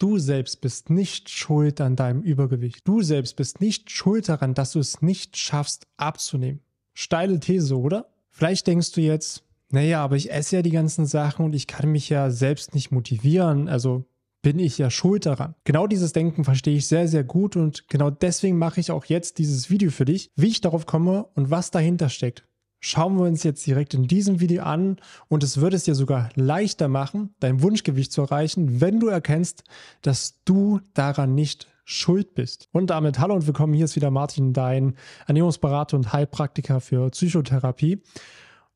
Du selbst bist nicht schuld an deinem Übergewicht. Du selbst bist nicht schuld daran, dass du es nicht schaffst, abzunehmen. Steile These, oder? Vielleicht denkst du jetzt, naja, aber ich esse ja die ganzen Sachen und ich kann mich ja selbst nicht motivieren, also bin ich ja schuld daran. Genau dieses Denken verstehe ich sehr, sehr gut und genau deswegen mache ich auch jetzt dieses Video für dich, wie ich darauf komme und was dahinter steckt schauen wir uns jetzt direkt in diesem Video an und es wird es dir sogar leichter machen, dein Wunschgewicht zu erreichen, wenn du erkennst, dass du daran nicht schuld bist. Und damit hallo und willkommen, hier ist wieder Martin, dein Ernährungsberater und Heilpraktiker für Psychotherapie.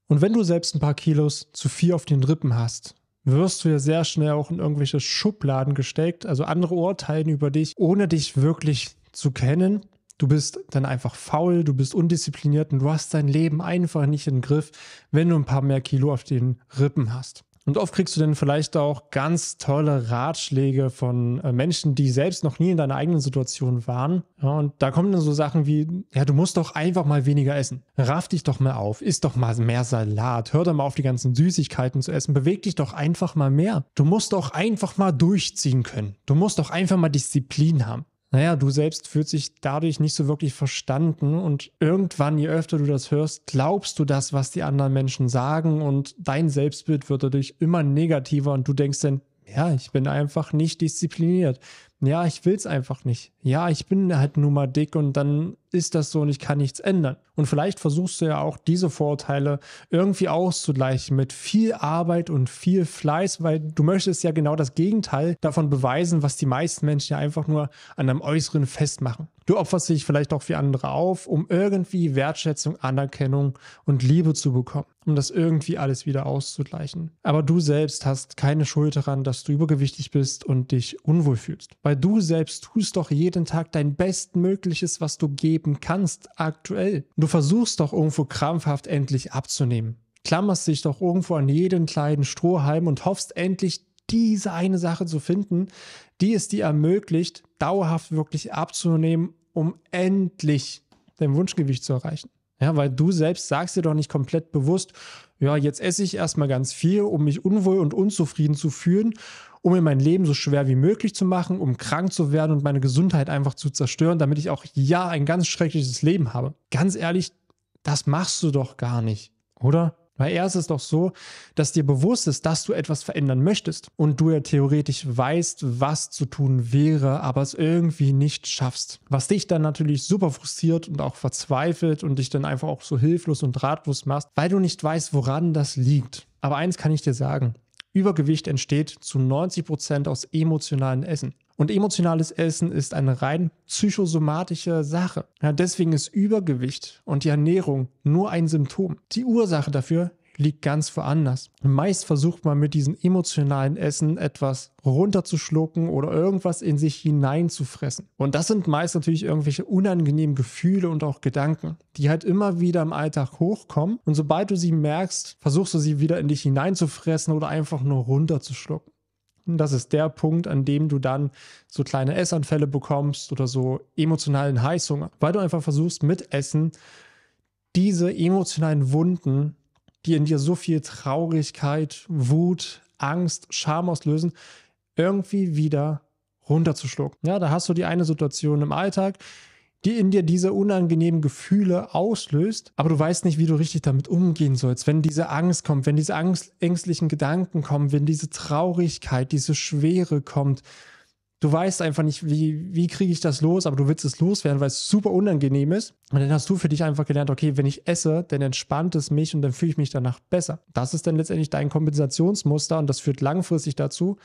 Und wenn du selbst ein paar Kilos zu viel auf den Rippen hast, wirst du ja sehr schnell auch in irgendwelche Schubladen gesteckt, also andere urteilen über dich, ohne dich wirklich zu kennen Du bist dann einfach faul, du bist undiszipliniert und du hast dein Leben einfach nicht im Griff, wenn du ein paar mehr Kilo auf den Rippen hast. Und oft kriegst du dann vielleicht auch ganz tolle Ratschläge von äh, Menschen, die selbst noch nie in deiner eigenen Situation waren. Ja, und da kommen dann so Sachen wie, ja, du musst doch einfach mal weniger essen. Raff dich doch mal auf, isst doch mal mehr Salat, hör doch mal auf, die ganzen Süßigkeiten zu essen, beweg dich doch einfach mal mehr. Du musst doch einfach mal durchziehen können. Du musst doch einfach mal Disziplin haben naja, du selbst fühlst dich dadurch nicht so wirklich verstanden und irgendwann, je öfter du das hörst, glaubst du das, was die anderen Menschen sagen und dein Selbstbild wird dadurch immer negativer und du denkst dann, ja, ich bin einfach nicht diszipliniert ja, ich will es einfach nicht. Ja, ich bin halt nun mal dick und dann ist das so und ich kann nichts ändern. Und vielleicht versuchst du ja auch diese Vorurteile irgendwie auszugleichen mit viel Arbeit und viel Fleiß, weil du möchtest ja genau das Gegenteil davon beweisen, was die meisten Menschen ja einfach nur an einem Äußeren festmachen. Du opferst dich vielleicht auch für andere auf, um irgendwie Wertschätzung, Anerkennung und Liebe zu bekommen, um das irgendwie alles wieder auszugleichen. Aber du selbst hast keine Schuld daran, dass du übergewichtig bist und dich unwohl fühlst. Weil weil du selbst tust doch jeden Tag dein Bestmögliches, was du geben kannst, aktuell. Du versuchst doch irgendwo krampfhaft endlich abzunehmen. Klammerst dich doch irgendwo an jeden kleinen Strohhalm und hoffst endlich, diese eine Sache zu finden, die es dir ermöglicht, dauerhaft wirklich abzunehmen, um endlich dein Wunschgewicht zu erreichen. Ja, weil du selbst sagst dir doch nicht komplett bewusst, ja, jetzt esse ich erstmal ganz viel, um mich unwohl und unzufrieden zu fühlen um mir mein Leben so schwer wie möglich zu machen, um krank zu werden und meine Gesundheit einfach zu zerstören, damit ich auch ja ein ganz schreckliches Leben habe. Ganz ehrlich, das machst du doch gar nicht, oder? Weil erst ist es doch so, dass dir bewusst ist, dass du etwas verändern möchtest und du ja theoretisch weißt, was zu tun wäre, aber es irgendwie nicht schaffst. Was dich dann natürlich super frustriert und auch verzweifelt und dich dann einfach auch so hilflos und ratlos machst, weil du nicht weißt, woran das liegt. Aber eins kann ich dir sagen, Übergewicht entsteht zu 90 Prozent aus emotionalem Essen. Und emotionales Essen ist eine rein psychosomatische Sache. Ja, deswegen ist Übergewicht und die Ernährung nur ein Symptom. Die Ursache dafür liegt ganz woanders. Meist versucht man mit diesem emotionalen Essen etwas runterzuschlucken oder irgendwas in sich hineinzufressen. Und das sind meist natürlich irgendwelche unangenehmen Gefühle und auch Gedanken, die halt immer wieder im Alltag hochkommen. Und sobald du sie merkst, versuchst du sie wieder in dich hineinzufressen oder einfach nur runterzuschlucken. Und das ist der Punkt, an dem du dann so kleine Essanfälle bekommst oder so emotionalen Heißhunger, weil du einfach versuchst mit Essen diese emotionalen Wunden die in dir so viel Traurigkeit, Wut, Angst, Scham auslösen, irgendwie wieder runterzuschlucken. Ja, da hast du die eine Situation im Alltag, die in dir diese unangenehmen Gefühle auslöst, aber du weißt nicht, wie du richtig damit umgehen sollst. Wenn diese Angst kommt, wenn diese Angst, ängstlichen Gedanken kommen, wenn diese Traurigkeit, diese Schwere kommt, du weißt einfach nicht, wie, wie kriege ich das los, aber du willst es loswerden, weil es super unangenehm ist. Und dann hast du für dich einfach gelernt, okay, wenn ich esse, dann entspannt es mich und dann fühle ich mich danach besser. Das ist dann letztendlich dein Kompensationsmuster und das führt langfristig dazu,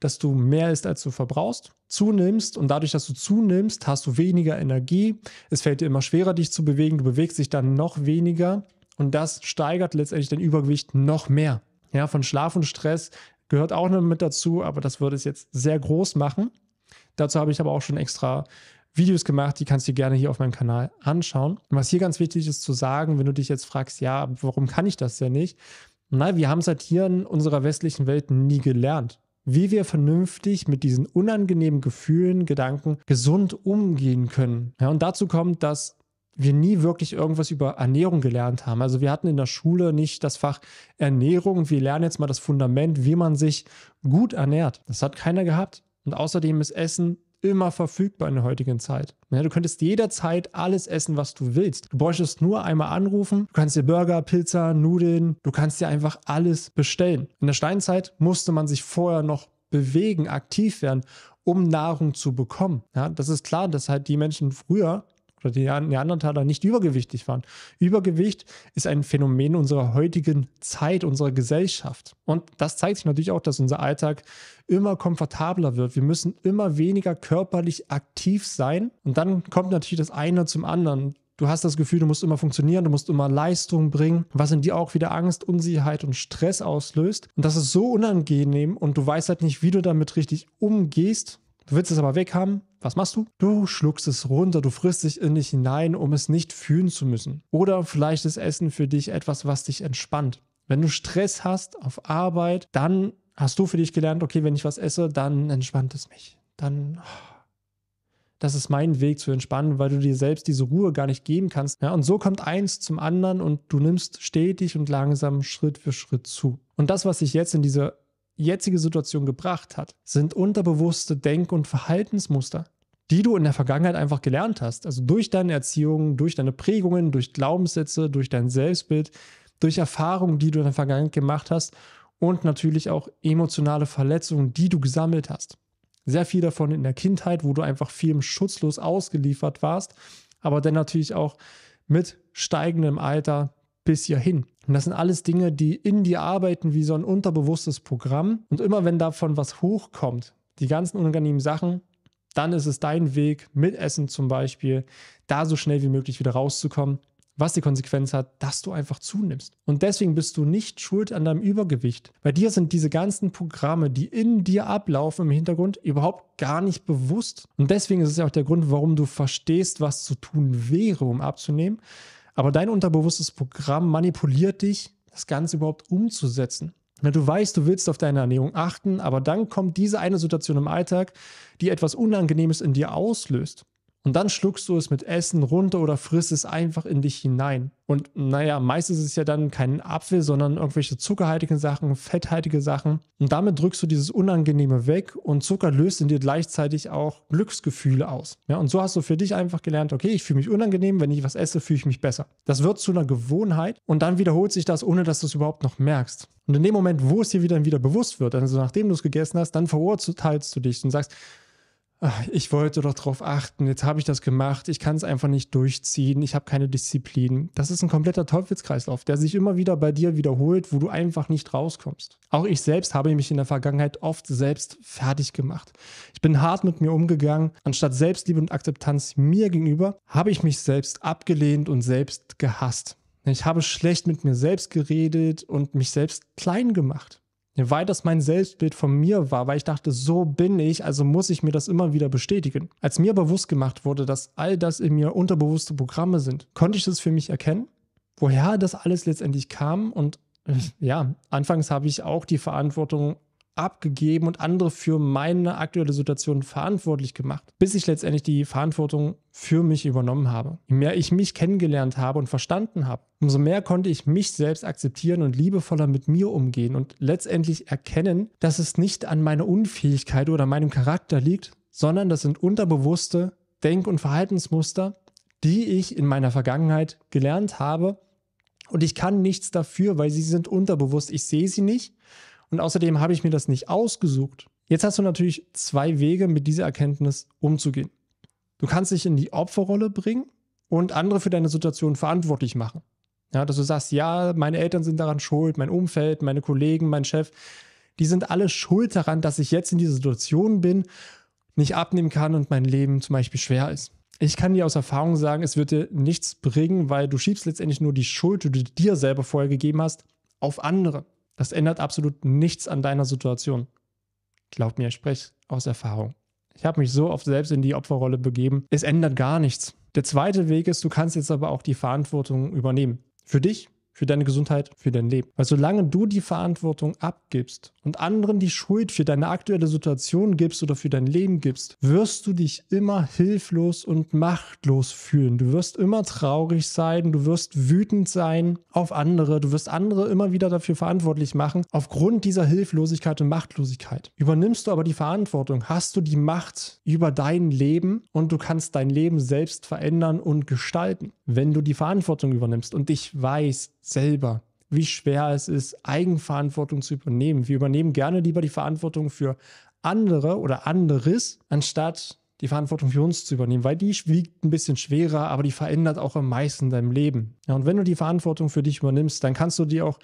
dass du mehr isst, als du verbrauchst, zunimmst und dadurch, dass du zunimmst, hast du weniger Energie. Es fällt dir immer schwerer, dich zu bewegen. Du bewegst dich dann noch weniger und das steigert letztendlich dein Übergewicht noch mehr. Ja, von Schlaf und Stress gehört auch noch mit dazu, aber das würde es jetzt sehr groß machen. Dazu habe ich aber auch schon extra Videos gemacht, die kannst du dir gerne hier auf meinem Kanal anschauen. Und was hier ganz wichtig ist zu sagen, wenn du dich jetzt fragst, ja, warum kann ich das denn nicht? Nein, wir haben seit hier in unserer westlichen Welt nie gelernt, wie wir vernünftig mit diesen unangenehmen Gefühlen, Gedanken gesund umgehen können. Ja, und dazu kommt, dass wir nie wirklich irgendwas über Ernährung gelernt haben. Also wir hatten in der Schule nicht das Fach Ernährung und wir lernen jetzt mal das Fundament, wie man sich gut ernährt. Das hat keiner gehabt. Und außerdem ist Essen immer verfügbar in der heutigen Zeit. Ja, du könntest jederzeit alles essen, was du willst. Du bräuchtest nur einmal anrufen. Du kannst dir Burger, Pizza, Nudeln, du kannst dir einfach alles bestellen. In der Steinzeit musste man sich vorher noch bewegen, aktiv werden, um Nahrung zu bekommen. Ja, das ist klar, dass halt die Menschen früher oder die Neandertaler nicht übergewichtig waren. Übergewicht ist ein Phänomen unserer heutigen Zeit, unserer Gesellschaft. Und das zeigt sich natürlich auch, dass unser Alltag immer komfortabler wird. Wir müssen immer weniger körperlich aktiv sein. Und dann kommt natürlich das eine zum anderen. Du hast das Gefühl, du musst immer funktionieren, du musst immer Leistung bringen, was in dir auch wieder Angst, Unsicherheit und Stress auslöst. Und das ist so unangenehm und du weißt halt nicht, wie du damit richtig umgehst Du willst es aber weghaben. Was machst du? Du schluckst es runter, du frisst dich in dich hinein, um es nicht fühlen zu müssen. Oder vielleicht ist Essen für dich etwas, was dich entspannt. Wenn du Stress hast auf Arbeit, dann hast du für dich gelernt, okay, wenn ich was esse, dann entspannt es mich. Dann das ist mein Weg zu entspannen, weil du dir selbst diese Ruhe gar nicht geben kannst. Ja, und so kommt eins zum anderen und du nimmst stetig und langsam Schritt für Schritt zu. Und das, was ich jetzt in dieser jetzige Situation gebracht hat, sind unterbewusste Denk- und Verhaltensmuster, die du in der Vergangenheit einfach gelernt hast. Also durch deine Erziehung, durch deine Prägungen, durch Glaubenssätze, durch dein Selbstbild, durch Erfahrungen, die du in der Vergangenheit gemacht hast und natürlich auch emotionale Verletzungen, die du gesammelt hast. Sehr viel davon in der Kindheit, wo du einfach vielem schutzlos ausgeliefert warst, aber dann natürlich auch mit steigendem Alter bis hierhin. Und das sind alles Dinge, die in dir arbeiten wie so ein unterbewusstes Programm. Und immer wenn davon was hochkommt, die ganzen unangenehmen Sachen, dann ist es dein Weg, mit Essen zum Beispiel, da so schnell wie möglich wieder rauszukommen, was die Konsequenz hat, dass du einfach zunimmst. Und deswegen bist du nicht schuld an deinem Übergewicht. Bei dir sind diese ganzen Programme, die in dir ablaufen im Hintergrund, überhaupt gar nicht bewusst. Und deswegen ist es ja auch der Grund, warum du verstehst, was zu tun wäre, um abzunehmen aber dein unterbewusstes Programm manipuliert dich, das Ganze überhaupt umzusetzen. Du weißt, du willst auf deine Ernährung achten, aber dann kommt diese eine Situation im Alltag, die etwas Unangenehmes in dir auslöst. Und dann schluckst du es mit Essen runter oder frisst es einfach in dich hinein. Und naja, meistens ist es ja dann kein Apfel, sondern irgendwelche zuckerhaltigen Sachen, fetthaltige Sachen. Und damit drückst du dieses Unangenehme weg und Zucker löst in dir gleichzeitig auch Glücksgefühle aus. Ja, und so hast du für dich einfach gelernt, okay, ich fühle mich unangenehm, wenn ich was esse, fühle ich mich besser. Das wird zu einer Gewohnheit und dann wiederholt sich das, ohne dass du es überhaupt noch merkst. Und in dem Moment, wo es dir wieder, wieder bewusst wird, also nachdem du es gegessen hast, dann verurteilst du dich und sagst, ich wollte doch drauf achten, jetzt habe ich das gemacht, ich kann es einfach nicht durchziehen, ich habe keine Disziplin. Das ist ein kompletter Teufelskreislauf, der sich immer wieder bei dir wiederholt, wo du einfach nicht rauskommst. Auch ich selbst habe mich in der Vergangenheit oft selbst fertig gemacht. Ich bin hart mit mir umgegangen. Anstatt Selbstliebe und Akzeptanz mir gegenüber, habe ich mich selbst abgelehnt und selbst gehasst. Ich habe schlecht mit mir selbst geredet und mich selbst klein gemacht weil das mein Selbstbild von mir war, weil ich dachte, so bin ich, also muss ich mir das immer wieder bestätigen. Als mir bewusst gemacht wurde, dass all das in mir unterbewusste Programme sind, konnte ich das für mich erkennen, woher das alles letztendlich kam und äh, ja, anfangs habe ich auch die Verantwortung abgegeben und andere für meine aktuelle Situation verantwortlich gemacht, bis ich letztendlich die Verantwortung für mich übernommen habe. Je mehr ich mich kennengelernt habe und verstanden habe, umso mehr konnte ich mich selbst akzeptieren und liebevoller mit mir umgehen und letztendlich erkennen, dass es nicht an meiner Unfähigkeit oder meinem Charakter liegt, sondern das sind unterbewusste Denk- und Verhaltensmuster, die ich in meiner Vergangenheit gelernt habe und ich kann nichts dafür, weil sie sind unterbewusst. Ich sehe sie nicht und außerdem habe ich mir das nicht ausgesucht. Jetzt hast du natürlich zwei Wege, mit dieser Erkenntnis umzugehen. Du kannst dich in die Opferrolle bringen und andere für deine Situation verantwortlich machen. Ja, dass du sagst, ja, meine Eltern sind daran schuld, mein Umfeld, meine Kollegen, mein Chef, die sind alle schuld daran, dass ich jetzt in dieser Situation bin, nicht abnehmen kann und mein Leben zum Beispiel schwer ist. Ich kann dir aus Erfahrung sagen, es wird dir nichts bringen, weil du schiebst letztendlich nur die Schuld, die du dir selber vorher gegeben hast, auf andere. Das ändert absolut nichts an deiner Situation. Glaub mir, ich spreche aus Erfahrung. Ich habe mich so oft selbst in die Opferrolle begeben. Es ändert gar nichts. Der zweite Weg ist, du kannst jetzt aber auch die Verantwortung übernehmen. Für dich, für deine Gesundheit, für dein Leben. Weil solange du die Verantwortung abgibst und anderen die Schuld für deine aktuelle Situation gibst oder für dein Leben gibst, wirst du dich immer hilflos und machtlos fühlen. Du wirst immer traurig sein, du wirst wütend sein auf andere, du wirst andere immer wieder dafür verantwortlich machen, aufgrund dieser Hilflosigkeit und Machtlosigkeit. Übernimmst du aber die Verantwortung, hast du die Macht über dein Leben und du kannst dein Leben selbst verändern und gestalten, wenn du die Verantwortung übernimmst. Und ich weiß, selber, wie schwer es ist, Eigenverantwortung zu übernehmen. Wir übernehmen gerne lieber die Verantwortung für andere oder anderes, anstatt die Verantwortung für uns zu übernehmen, weil die wiegt ein bisschen schwerer, aber die verändert auch am meisten deinem Leben. Ja, und wenn du die Verantwortung für dich übernimmst, dann kannst du dir auch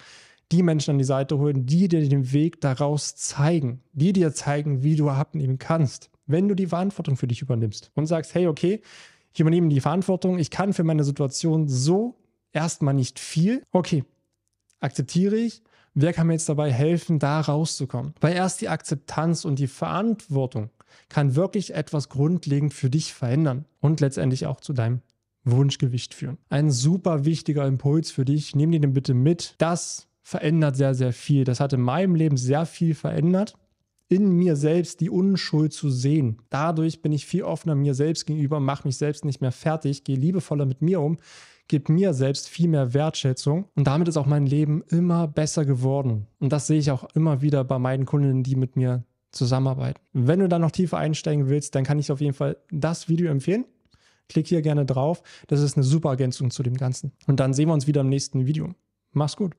die Menschen an die Seite holen, die dir den Weg daraus zeigen, die dir zeigen, wie du abnehmen kannst, wenn du die Verantwortung für dich übernimmst und sagst, hey, okay, ich übernehme die Verantwortung, ich kann für meine Situation so erstmal nicht viel. Okay, akzeptiere ich. Wer kann mir jetzt dabei helfen, da rauszukommen? Weil erst die Akzeptanz und die Verantwortung kann wirklich etwas grundlegend für dich verändern und letztendlich auch zu deinem Wunschgewicht führen. Ein super wichtiger Impuls für dich. Nimm dir den bitte mit. Das verändert sehr, sehr viel. Das hat in meinem Leben sehr viel verändert. In mir selbst die Unschuld zu sehen. Dadurch bin ich viel offener mir selbst gegenüber, mache mich selbst nicht mehr fertig, gehe liebevoller mit mir um, gibt mir selbst viel mehr Wertschätzung und damit ist auch mein Leben immer besser geworden. Und das sehe ich auch immer wieder bei meinen Kundinnen, die mit mir zusammenarbeiten. Wenn du da noch tiefer einsteigen willst, dann kann ich auf jeden Fall das Video empfehlen. Klick hier gerne drauf. Das ist eine super Ergänzung zu dem Ganzen. Und dann sehen wir uns wieder im nächsten Video. Mach's gut.